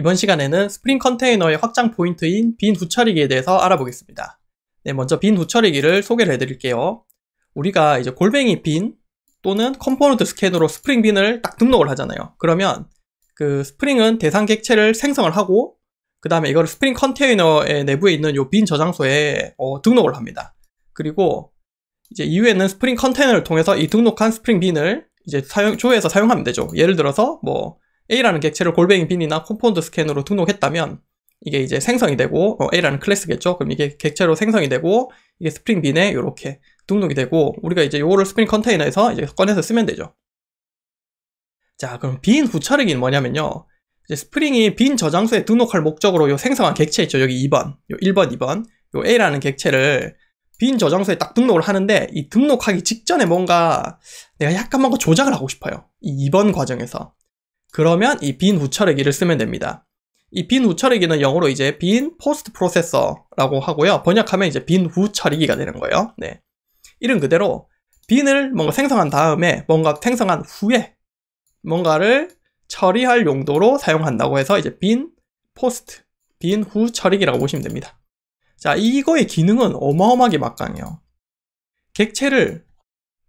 이번 시간에는 스프링 컨테이너의 확장 포인트인 빈 후처리기에 대해서 알아보겠습니다. 네, 먼저 빈 후처리기를 소개를 해드릴게요. 우리가 이제 골뱅이 빈 또는 컴포넌트 스캔으로 스프링 빈을 딱 등록을 하잖아요. 그러면 그 스프링은 대상 객체를 생성을 하고 그 다음에 이걸 스프링 컨테이너의 내부에 있는 이 빈 저장소에 어, 등록을 합니다. 그리고 이제 이후에는 스프링 컨테이너를 통해서 이 등록한 스프링 빈을 이제 사용, 조회해서 사용하면 되죠. 예를 들어서 뭐 A라는 객체를 골뱅이 빈이나 컴포운드 스캔으로 등록했다면 이게 이제 생성이 되고 어, A라는 클래스겠죠? 그럼 이게 객체로 생성이 되고 이게 스프링 빈에 이렇게 등록이 되고 우리가 이제 요거를 스프링 컨테이너에서 이제 꺼내서 쓰면 되죠. 자 그럼 빈후처리기 뭐냐면요. 이제 스프링이 빈 저장소에 등록할 목적으로 요 생성한 객체 있죠. 여기 2번, 요 1번, 2번 요 A라는 객체를 빈 저장소에 딱 등록을 하는데 이 등록하기 직전에 뭔가 내가 약간 뭔가 조작을 하고 싶어요. 이 2번 과정에서 그러면 이 빈 후처리기를 쓰면 됩니다. 이 빈 후처리기는 영어로 이제 빈 포스트 프로세서라고 하고요. 번역하면 이제 빈 후처리기가 되는 거예요. 네. 이름 그대로 빈을 뭔가 생성한 다음에 뭔가 생성한 후에 뭔가를 처리할 용도로 사용한다고 해서 이제 빈 포스트, 빈후 처리기라고 보시면 됩니다. 자, 이거의 기능은 어마어마하게 막강해요. 객체를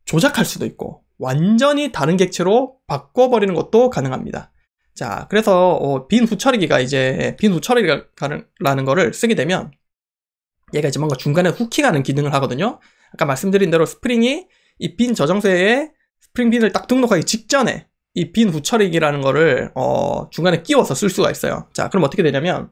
조작할 수도 있고 완전히 다른 객체로 바꿔버리는 것도 가능합니다. 자, 그래서 어, 빈 후처리기가 이제 예, 빈 후처리기라는 거를 쓰게 되면 얘가 이제 뭔가 중간에 후킹하는 기능을 하거든요. 아까 말씀드린 대로 스프링이 이 빈저장소에 스프링 빈을 딱 등록하기 직전에 이 빈 후처리기라는 거를 어, 중간에 끼워서 쓸 수가 있어요. 자, 그럼 어떻게 되냐면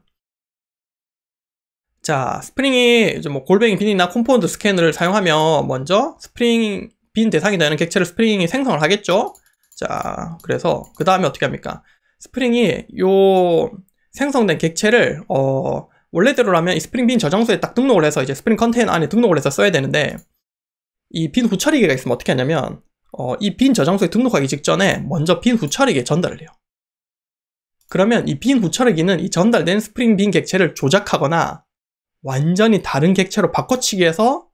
자, 스프링이 이제 뭐 골뱅이 빈이나 컴포운트 스캔을 사용하면 먼저 스프링 빈 대상이 되는 객체를 스프링이 생성을 하겠죠. 자, 그래서 그 다음에 어떻게 합니까? 스프링이 요 생성된 객체를 어 원래대로라면 이 스프링 빈 저장소에 딱 등록을 해서 이제 스프링 컨테이너 안에 등록을 해서 써야 되는데 이 빈 후처리기가 있으면 어떻게 하냐면 어이 빈 저장소에 등록하기 직전에 먼저 빈 후처리기에 전달을 해요. 그러면 이 빈 후처리기는 이 전달된 스프링 빈 객체를 조작하거나 완전히 다른 객체로 바꿔치기해서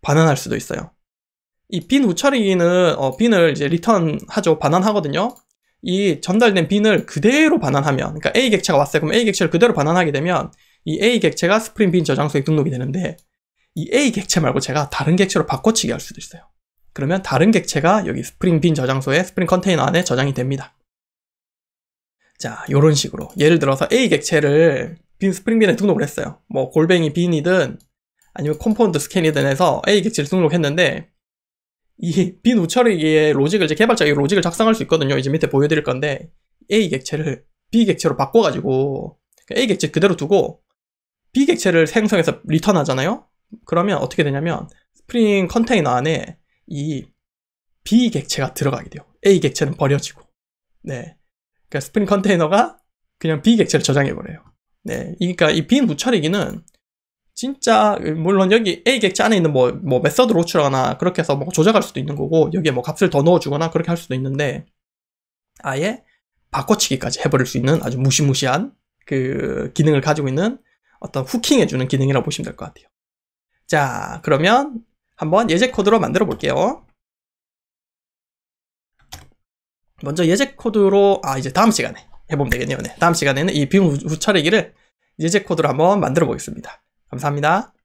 반환할 수도 있어요. 이빈 우처리는 기 어, 빈을 이제 리턴하죠. 반환하거든요. 이 전달된 빈을 그대로 반환하면 그러니까 A 객체가 왔어요. 그럼 A 객체를 그대로 반환하게 되면 이 A 객체가 스프링 빈 저장소에 등록이 되는데 이 A 객체 말고 제가 다른 객체로 바꿔치기 할 수도 있어요. 그러면 다른 객체가 여기 스프링 빈 저장소에 스프링 컨테이너 안에 저장이 됩니다. 자, 이런 식으로 예를 들어서 A 객체를 빈 스프링 빈에 등록을 했어요. 뭐 골뱅이 빈이든 아니면 컴포넌트 스캔이든 해서 A 객체를 등록했는데 이 B 노처리의 로직을 이제 개발자의 로직을 작성할 수 있거든요. 이제 밑에 보여드릴 건데 A 객체를 B 객체로 바꿔가지고 그러니까 A 객체 그대로 두고 B 객체를 생성해서 리턴하잖아요. 그러면 어떻게 되냐면 스프링 컨테이너 안에 이 B 객체가 들어가게 돼요. A 객체는 버려지고 네, 그러니까 스프링 컨테이너가 그냥 B 객체를 저장해 버려요. 네, 그러니까 이빈 무처리기는 진짜 물론 여기 A 객체 안에 있는 뭐, 뭐 메서드 로출하거나 그렇게 해서 뭐 조작할 수도 있는 거고 여기에 뭐 값을 더 넣어주거나 그렇게 할 수도 있는데 아예 바꿔치기까지 해버릴 수 있는 아주 무시무시한 그 기능을 가지고 있는 어떤 후킹해주는 기능이라고 보시면 될 것 같아요. 자 그러면 한번 예제 코드로 만들어 볼게요. 먼저 예제 코드로 아 이제 다음 시간에 해보면 되겠네요. 네. 다음 시간에는 이 비움 후처리기를 예제 코드로 한번 만들어 보겠습니다. 감사합니다.